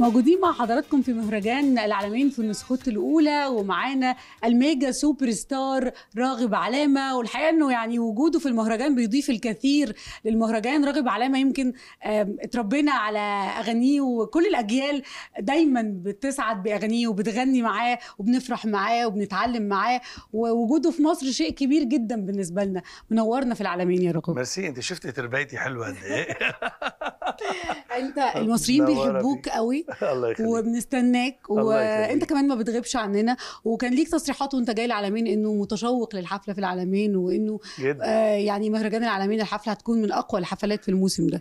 موجودين مع حضراتكم في مهرجان العالمين في النسخوت الاولى ومعانا الميجا سوبر ستار راغب علامه والحقيقه انه يعني وجوده في المهرجان بيضيف الكثير للمهرجان راغب علامه يمكن اتربينا على اغانيه وكل الاجيال دايما بتسعد باغانيه وبتغني معاه وبنفرح معاه وبنتعلم معاه ووجوده في مصر شيء كبير جدا بالنسبه لنا منورنا في العالمين يا راغب ميرسي انت شفت تربيتي حلوه قد ايه انت المصريين بيحبوك قوي الله يخليك وبنستناك وانت كمان ما بتغيبش عننا وكان ليك تصريحات وانت جاي العالمين انه متشوق للحفله في العالمين وانه آه يعني مهرجان العالمين الحفله هتكون من اقوى الحفلات في الموسم ده